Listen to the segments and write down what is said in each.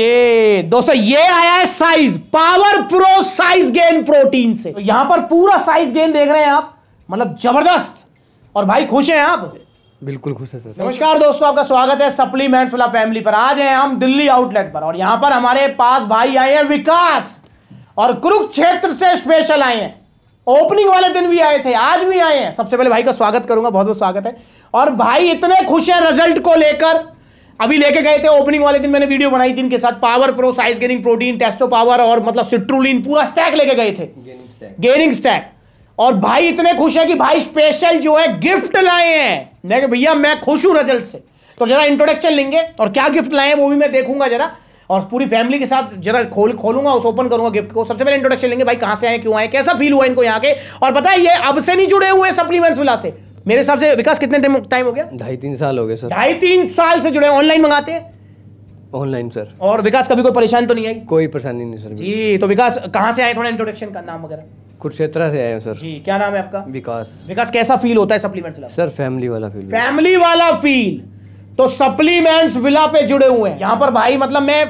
ये दोस्तों ये आया है size power pro size gain protein से तो यहां पर पूरा साइज गेन देख रहे हैं आप मतलब जबरदस्त और भाई खुश हैं आप बिल्कुल खुश है सर नमस्कार दोस्तों आपका स्वागत है सप्लीमेंट्स वाला फैमिली पर आज हैं हम दिल्ली आउटलेट पर और यहां पर हमारे पास भाई आए हैं विकास और कुरुक्षेत्र से स्पेशल आए हैं ओपनिंग वाले दिन भी आए थे आज भी आए हैं सबसे पहले भाई का स्वागत करूंगा बहुत बहुत स्वागत है और भाई इतने खुश हैं रिजल्ट को लेकर अभी लेके गए थे ओपनिंग वाले दिन मैंने वीडियो बनाई थी इनके साथ power pro size gaining protein Testo power और मतलब सिट्रोलिन पूरा स्टैक लेके गए थे गेनिंग स्टैक और भाई इतने खुश है कि भाई स्पेशल जो है गिफ्ट लाए हैं मैं भैया मैं खुश हूं रिजल्ट से तो जरा इंट्रोडक्शन लेंगे और क्या गिफ्ट लाए हैं वो भी मैं देखूंगा जरा और पूरी फैमिली के साथ जरा खोल खोलूंगा उस ओपन करूंगा गिफ्ट को सबसे पहले इंट्रोडक्शन लेंगे भाई कहां से आए क्यों आए कैसा फील हुआ इनको यहाँ के और बताइए अब से नहीं जुड़े हुए सप्लीमेंट्स विला से मेरे हिसाब से विकास कितने टाइम हो गया ढाई तीन साल हो गए सर ढाई तीन साल से जुड़े ऑनलाइन मंगाते हैं ऑनलाइन सर और विकास कभी कोई परेशानी तो नहीं आई कोई परेशानी नहीं सर जी तो विकास कहाँ से आए थोड़ा इंट्रोडक्शन का नाम वगैरह कुरुक्षेत्रा से आए सर जी क्या नाम है आपका विकास विकास कैसा फील होता है सप्लीमेंट सर फैमिली वाला फील फैमिली वाला फील तो सप्लीमेंट्स विला पे जुड़े हुए हैं यहाँ पर भाई मतलब मैं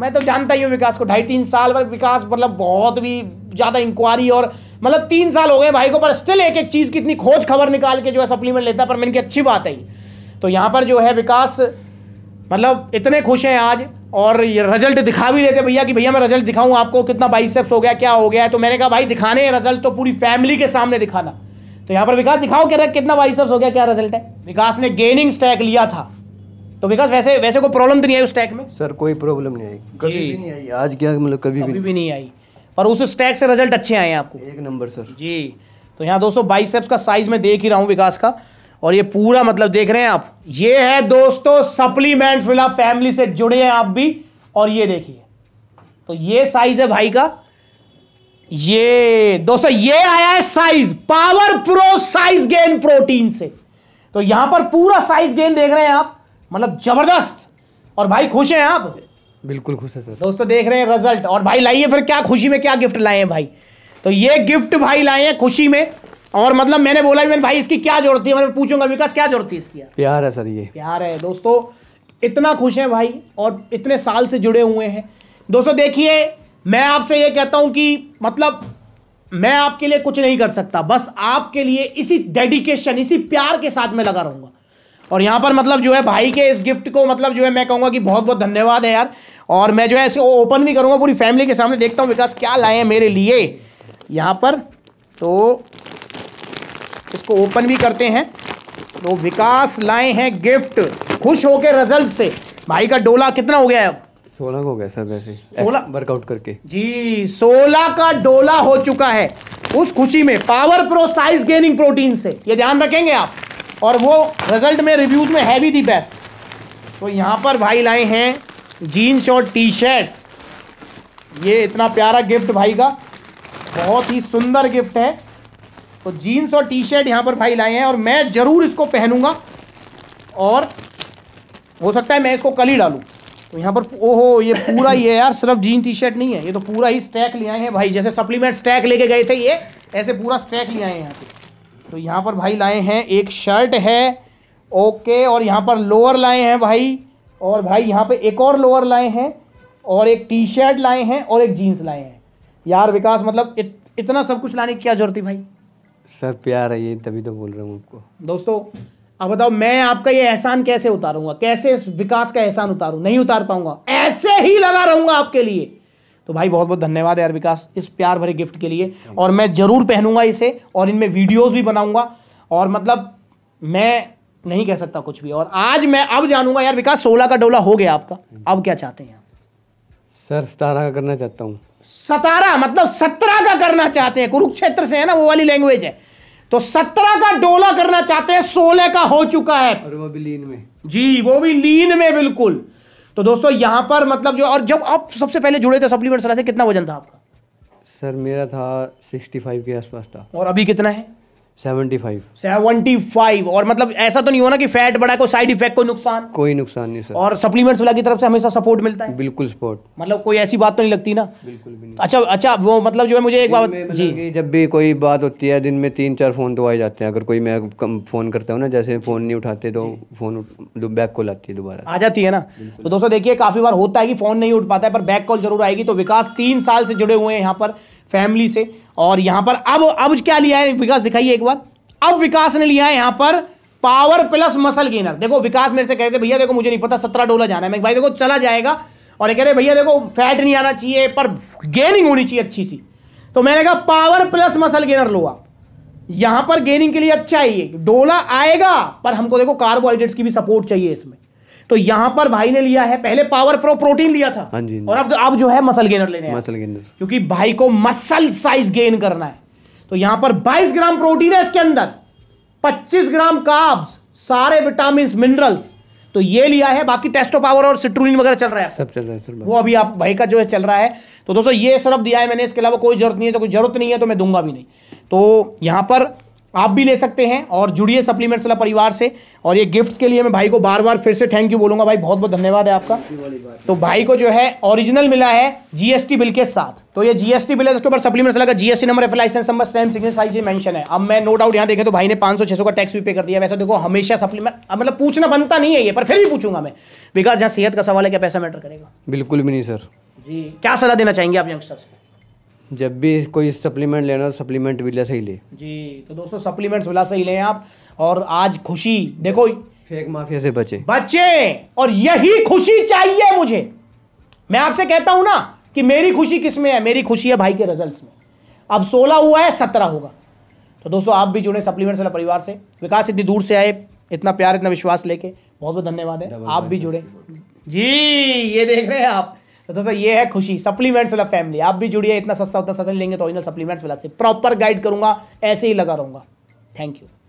मैं तो जानता ही हूँ विकास को ढाई तीन साल पर विकास मतलब बहुत भी ज़्यादा इंक्वायरी और मतलब तीन साल हो गए भाई को पर स्टिल एक एक चीज़ की इतनी खोज खबर निकाल के जो है सप्लीमेंट लेता है पर मैंने की अच्छी बात है तो यहाँ पर जो है विकास मतलब इतने खुश हैं आज और ये रिजल्ट दिखा भी देते भैया कि भैया मैं रिजल्ट दिखाऊं आपको कितना बाइसेप्स हो गया क्या हो गया है तो मैंने कहा भाई दिखाने हैं रिजल्ट तो पूरी फैमिली के सामने दिखाना तो यहाँ पर विकास दिखाओ क्या कितना बाइसेप्स हो गया क्या रिजल्ट है विकास ने गेनिंग स्टैक लिया था तो विकास वैसे वैसे कोई प्रॉब्लम तो नहीं आई उस टैग में सर कोई प्रॉब्लम नहीं आई कभी भी नहीं आई आज क्या मतलब कभी, कभी भी, भी नहीं आई पर उस टैग से रिजल्ट अच्छे आए हैं आपको एक नंबर सर जी तो यहाँ दोस्तों बाइसेप्स का साइज में देख ही रहा हूँ विकास का और ये पूरा मतलब देख रहे हैं आप ये है दोस्तों सप्लीमेंट्स मिला फैमिली से जुड़े हैं आप भी और ये देखिए तो ये साइज है भाई का ये दोस्तों ये आया है size power pro size gain protein से तो यहां पर पूरा साइज गेन देख रहे हैं आप मतलब जबरदस्त और भाई खुश हैं आप बिल्कुल खुश है सर दोस्तों देख रहे हैं रिजल्ट और भाई लाइए फिर क्या खुशी में क्या गिफ्ट लाए हैं भाई तो ये गिफ्ट भाई लाए हैं खुशी में और मतलब मैंने बोला मैंने भाई इसकी क्या जरूरत है मैंने मतलब पूछूंगा विकास क्या जरूरत है इसकी प्यार है सर ये प्यार है दोस्तों इतना खुश है भाई और इतने साल से जुड़े हुए हैं दोस्तों देखिए मैं आपसे ये कहता हूँ कि मतलब मैं आपके लिए कुछ नहीं कर सकता बस आपके लिए इसी डेडिकेशन इसी प्यार के साथ में लगा रहूंगा और यहाँ पर मतलब जो है भाई के इस गिफ्ट को मतलब जो है मैं कहूँगा कि बहुत बहुत धन्यवाद है यार और मैं जो है इसको ओपन भी करूँगा पूरी फैमिली के सामने देखता हूँ विकास क्या लाए हैं मेरे लिए यहाँ पर तो इसको ओपन भी करते हैं तो विकास लाए हैं गिफ्ट खुश होके रिजल्ट से भाई का डोला कितना हो गया है सोलह हो गया सर वैसे सोलह वर्कआउट करके जी सोलह का डोला हो चुका है उस खुशी में power pro size gaining protein से ये ध्यान रखेंगे आप और वो रिजल्ट में रिव्यूज़ में है भी दी बेस्ट तो यहाँ पर भाई लाए हैं जीन्स और टी शर्ट ये इतना प्यारा गिफ्ट भाई का बहुत ही सुंदर गिफ्ट है तो जीन्स और टी शर्ट यहाँ पर भाई लाए हैं और मैं ज़रूर इसको पहनूंगा और हो सकता है मैं इसको कल ही डालूँ तो यहाँ पर ओहो ये पूरा ही है यार सिर्फ जीन टी शर्ट नहीं है ये तो पूरा ही स्टैक ले आए हैं भाई जैसे सप्लीमेंट स्टैक लेके गए थे ये ऐसे पूरा स्टैक ले आए हैं यहाँ पे तो यहाँ पर भाई लाए हैं एक शर्ट है ओके और यहाँ पर लोअर लाए हैं भाई और भाई यहाँ पे एक और लोअर लाए हैं और एक टी शर्ट लाए हैं और एक जीन्स लाए हैं यार विकास मतलब इत, इतना सब कुछ लाने की क्या जरूरत है भाई सर प्यार है ये तभी तो बोल रहा हूँ आपको दोस्तों अब बताओ मैं आपका ये एहसान कैसे उतारूंगा कैसे इस विकास का एहसान उतारूं नहीं उतार पाऊंगा ऐसे ही लगा रहूंगा आपके लिए तो भाई बहुत बहुत धन्यवाद यार विकास इस प्यार भरे गिफ्ट के लिए और मैं ज़रूर पहनूंगा इसे और इनमें वीडियोज़ भी बनाऊंगा और मतलब मैं नहीं कह सकता कुछ भी और आज मैं अब जानूंगा यार विकास सोलह का डोला हो गया आपका अब क्या चाहते हैं सर सतारा का करना चाहता हूँ सतारा मतलब सत्रह का करना चाहते हैं कुरुक्षेत्र से है ना वो वाली लैंग्वेज है तो सत्रह का डोला करना चाहते हैं सोलह का हो चुका है और वो भी लीन में जी वो भी लीन में बिल्कुल तो दोस्तों यहाँ पर मतलब जो और जब आप सबसे पहले जुड़े थे सप्लीमेंट सलाह से कितना वजन था आपका सर मेरा था सिक्सटी फाइव के आसपास था और अभी कितना है सेवेंटी फाइव और मतलब ऐसा तो नहीं होना कि फैट बढ़ा है कोई साइड इफेक्ट कोई नुकसान कोई नुकसान नहीं सर और सप्लीमेंट्स वाला की तरफ से हमेशा सपोर्ट मिलता है बिल्कुल सपोर्ट मतलब कोई ऐसी बात तो नहीं लगती ना बिल्कुल भी नहीं अच्छा अच्छा वो मतलब जो है मुझे एक बात मतलब जी जब भी कोई बात होती है दिन में तीन चार फोन तो आए जाते हैं अगर कोई मैं कम फोन करता हूँ ना जैसे फोन नहीं उठाते तो फोन बैक कॉल आती है दोबारा आ जाती है ना तो दोस्तों देखिए काफी बार होता है कि फोन नहीं उठ पाता है पर बैक कॉल जरूर आएगी तो विकास तीन साल से जुड़े हुए हैं यहाँ पर फैमिली से और यहाँ पर अब अब क्या लिया है विकास दिखाइए एक बार हुआ अब विकास ने लिया है यहां पर पावर प्लस मसल गेनर देखो विकास मेरे से कह रहे थे भैया देखो मुझे नहीं पता सत्रह डोला जाना है मैं भाई देखो चला जाएगा और ये कह रहे भैया देखो फैट नहीं आना चाहिए पर गेनिंग होनी चाहिए अच्छी सी तो मैंने कहा पावर प्लस मसल गेनर लो आप यहां पर गेनिंग के लिए अच्छा है ये डोला आएगा पर हमको देखो कार्बोहाइड्रेट्स की भी सपोर्ट चाहिए इसमें तो यहां पर भाई ने लिया है पहले पावर प्रो प्रोटीन लिया था हाँ हाँ और अब अब जो है मसल गेनर लेने मसल गेनर क्योंकि भाई को मसल साइज गेन करना है तो यहां पर 22 ग्राम प्रोटीन है इसके अंदर 25 ग्राम काब्स सारे विटामिन मिनरल्स तो ये लिया है बाकी टेस्टो पावर और सिट्रुलिन वगैरह चल रहा है सब चल रहा है सर वो अभी आप भाई का जो है चल रहा है तो दोस्तों ये सिर्फ दिया है मैंने इसके अलावा कोई जरूरत नहीं है तो कोई जरूरत नहीं है तो मैं दूंगा भी नहीं तो यहाँ पर आप भी ले सकते हैं और जुड़िए सप्लीमेंट्स वाला परिवार से और ये गिफ्ट के लिए मैं भाई को बार बार फिर से थैंक यू बोलूंगा भाई बहुत बहुत धन्यवाद है आपका तो भाई को जो है ओरिजिनल मिला है जीएसटी बिल के साथ तो ये जीएसटी बिल है जिसके ऊपर सप्लीमेंट्स लगा GST number F license number stamp signature size ये मेंशन है अब मैं नो डाउट यहाँ देखें तो भाई ने पांच सौ छह सौ का टैक्स भी पे कर दिया वैसे देखो हमेशा सप्लीमेंट मतलब पूछना बनता नहीं है ये पर फिर भी पूछूंगा मैं विकास जहाँ सेहत का सवाल है क्या पैसा मैटर करेगा बिल्कुल भी नहीं सर जी क्या सलाह देना चाहेंगे आप यंगस्टर्स जब भी कोई सप्लीमेंट लेना हो सप्लीमेंट विला सही ले जी तो दोस्तों सप्लीमेंट्स विला सही ही लें आप और आज खुशी देखो फेक माफिया से बचे बचे और यही खुशी चाहिए मुझे मैं आपसे कहता हूं ना कि मेरी खुशी किस में है मेरी खुशी है भाई के रिजल्ट्स में अब सोलह हुआ है सत्रह होगा तो दोस्तों आप भी जुड़े सप्लीमेंट्स वाला परिवार से विकास इतनी दूर से आए इतना प्यार इतना विश्वास लेके बहुत बहुत धन्यवाद है आप भी जुड़े जी ये देख रहे हैं आप तो दोस्तों ये है खुशी सप्लीमेंट्स वाला फैमिली आप भी जुड़िए इतना सस्ता उतना सस्ता लेंगे तो ओरिजिनल सप्लीमेंट्स वाला से प्रॉपर गाइड करूंगा ऐसे ही लगा रहूंगा थैंक यू